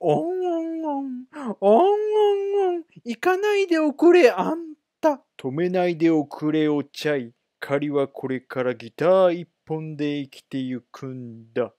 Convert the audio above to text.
おんおんおん、おんおんおん、行かないでおくれ、あんた。止めないでおくれ、おちゃい。狩りはこれからギター一本で生きてゆくんだ。